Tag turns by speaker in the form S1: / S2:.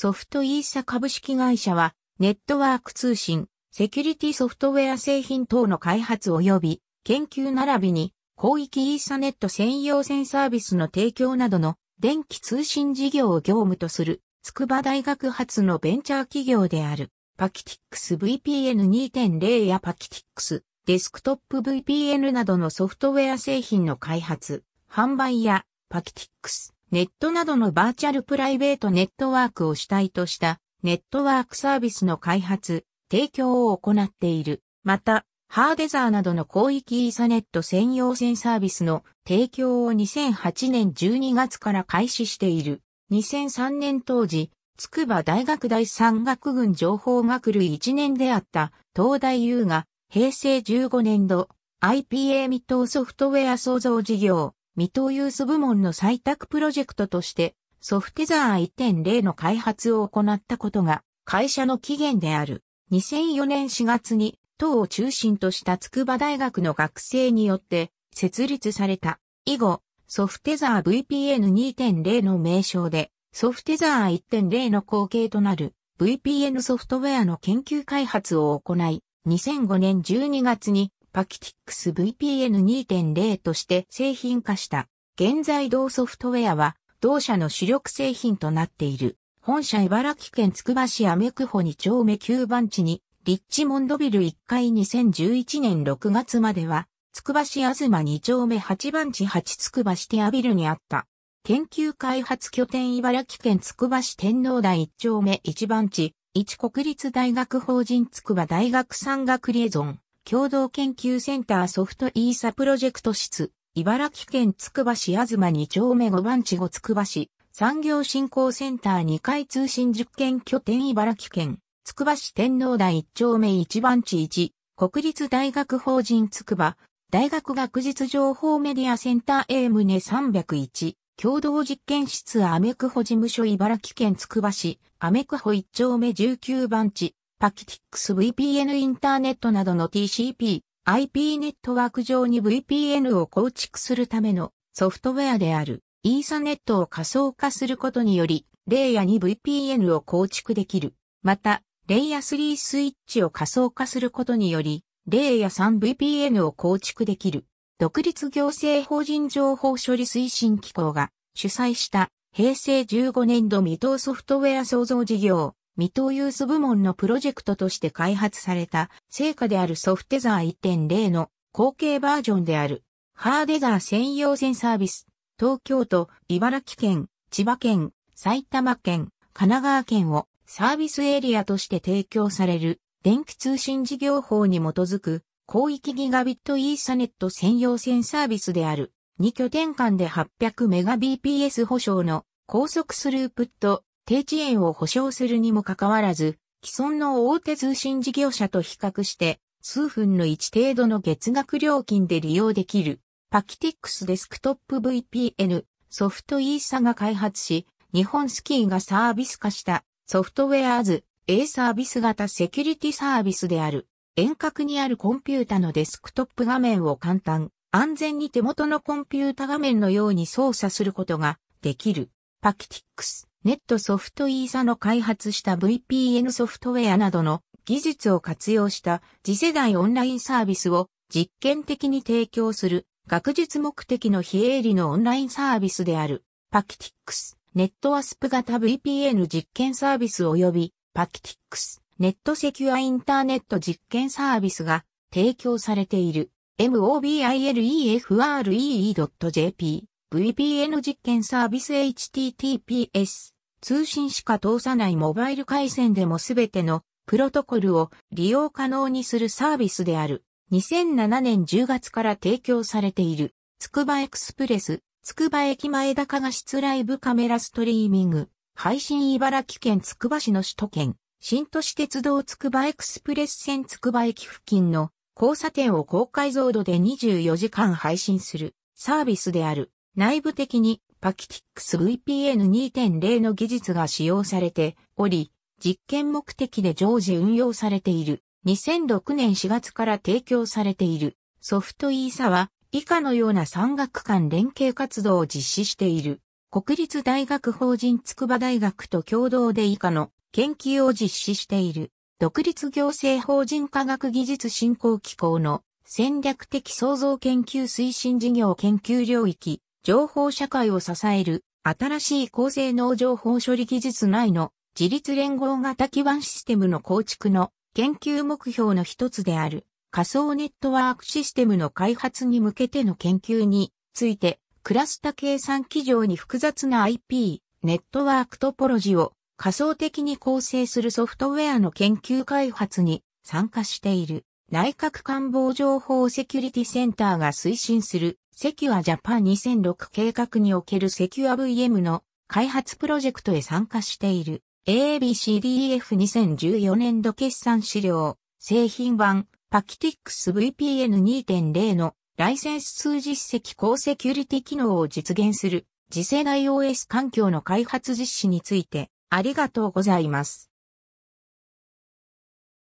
S1: ソフトイーサ株式会社は、ネットワーク通信、セキュリティソフトウェア製品等の開発及び研究並びに、広域イーサネット専用線サービスの提供などの電気通信事業を業務とする、筑波大学発のベンチャー企業である、パキティックス VPN2.0 やパキティックスデスクトップ VPN などのソフトウェア製品の開発、販売やパキティックスネットなどのバーチャルプライベートネットワークを主体としたネットワークサービスの開発、提供を行っている。また、ハーデザーなどの広域イーサネット専用線サービスの提供を2008年12月から開始している。2003年当時、筑波大学第三学群情報学類1年であった東大優が平成15年度 IPA 未踏ソフトウェア創造事業未踏ユース部門の採択プロジェクトとしてソフテザー1.0の開発を行ったことが会社の起源である。2004年4月に党を中心とした筑波大学の学生によって設立された。以後、ソフテザー VPN2.0 の名称でソフテザー1.0の後継となる VPN ソフトウェアの研究開発を行い、2005年12月にパキティックス VPN2.0 として製品化した。現在同ソフトウェアは同社の主力製品となっている。本社茨城県つくば市アメクホ2丁目9番地に、リッチモンドビル1階2011年6月までは、つくば市あずま2丁目8番地8つくばシテアビルにあった。研究開発拠点茨城県つくば市天皇台1丁目1番地、一国立大学法人つくば大学産学リエゾン。共同研究センターソフトイーサプロジェクト室、茨城県つくば市東2丁目5番地後つくば市、産業振興センター2階通信実験拠点茨城県、つくば市天皇台1丁目1番地1、国立大学法人つくば、大学学術情報メディアセンター A 棟301、共同実験室アメクホ事務所茨城県つくば市、アメクホ1丁目19番地、パキティックス VPN インターネットなどの TCP、IP ネットワーク上に VPN を構築するためのソフトウェアであるイーサネットを仮想化することにより、レイヤ2 VPN を構築できる。また、レイヤ3スイッチを仮想化することにより、レイヤ3 VPN を構築できる。独立行政法人情報処理推進機構が主催した平成15年度未踏ソフトウェア創造事業未踏ユース部門のプロジェクトとして開発された成果であるソフテザー1.0の後継バージョンであるハーデザー専用線サービス、東京都、茨城県、千葉県、埼玉県、神奈川県をサービスエリアとして提供される電気通信事業法に基づく広域ギガビットイーサネット専用線サービスである2拠点間で 800Mbps 保証の高速スループット低遅延を保証するにもかかわらず、既存の大手通信事業者と比較して、数分の1程度の月額料金で利用できる、パキティックスデスクトップ VPN ソフトイーサが開発し、日本スキーがサービス化したソフトウェアーズ A サービス型セキュリティサービスである。遠隔にあるコンピュータのデスクトップ画面を簡単、安全に手元のコンピュータ画面のように操作することができる。パキティックス。ネットソフトイーサの開発した VPN ソフトウェアなどの技術を活用した次世代オンラインサービスを実験的に提供する学術目的の非営利のオンラインサービスであるパキティックスネットワスプ型 VPN 実験サービス及びパキティックスネットセキュアインターネット実験サービスが提供されている mobilefree.jp VPN 実験サービス HTTPS 通信しか通さないモバイル回線でもすべてのプロトコルを利用可能にするサービスである。2007年10月から提供されている、つくばエクスプレス、つくば駅前高画質ライブカメラストリーミング、配信茨城県つくば市の首都圏、新都市鉄道つくばエクスプレス線つくば駅付近の交差点を高解像度で24時間配信するサービスである。内部的にパキティックス VPN2.0 の技術が使用されており、実験目的で常時運用されている。2006年4月から提供されているソフトイーサは以下のような産学間連携活動を実施している。国立大学法人筑波大学と共同で以下の研究を実施している。独立行政法人科学技術振興機構の戦略的創造研究推進事業研究領域情報社会を支える新しい高性能情報処理技術内の自立連合型基盤システムの構築の研究目標の一つである仮想ネットワークシステムの開発に向けての研究についてクラスタ計算機上に複雑な IP、ネットワークトポロジを仮想的に構成するソフトウェアの研究開発に参加している内閣官房情報セキュリティセンターが推進するセキュアジャパン2006計画におけるセキュア VM の開発プロジェクトへ参加している AABCDF2014 年度決算資料製品版パキティックス VPN2.0 のライセンス数実績高セキュリティ機能を実現する次世代 OS 環境の開発実施についてありがとうございます。